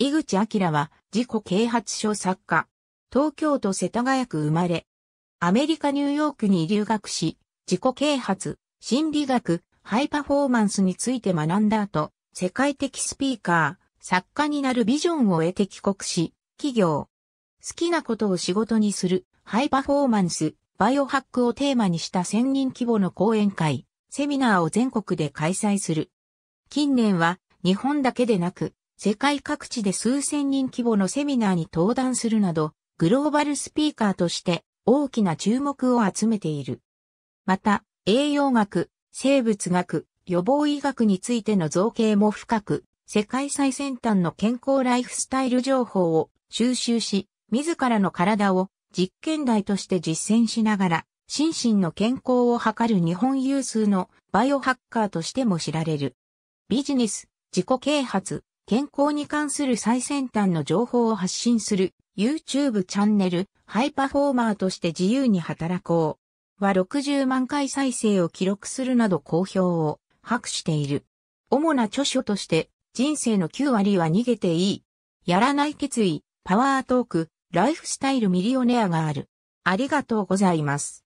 井口明は自己啓発書作家。東京都世田谷区生まれ。アメリカニューヨークに留学し、自己啓発、心理学、ハイパフォーマンスについて学んだ後、世界的スピーカー、作家になるビジョンを得て帰国し、企業。好きなことを仕事にする、ハイパフォーマンス、バイオハックをテーマにした1000人規模の講演会、セミナーを全国で開催する。近年は、日本だけでなく、世界各地で数千人規模のセミナーに登壇するなど、グローバルスピーカーとして大きな注目を集めている。また、栄養学、生物学、予防医学についての造形も深く、世界最先端の健康ライフスタイル情報を収集し、自らの体を実験台として実践しながら、心身の健康を図る日本有数のバイオハッカーとしても知られる。ビジネス、自己啓発、健康に関する最先端の情報を発信する YouTube チャンネルハイパフォーマーとして自由に働こうは60万回再生を記録するなど好評を博している。主な著書として人生の9割は逃げていい。やらない決意、パワートーク、ライフスタイルミリオネアがある。ありがとうございます。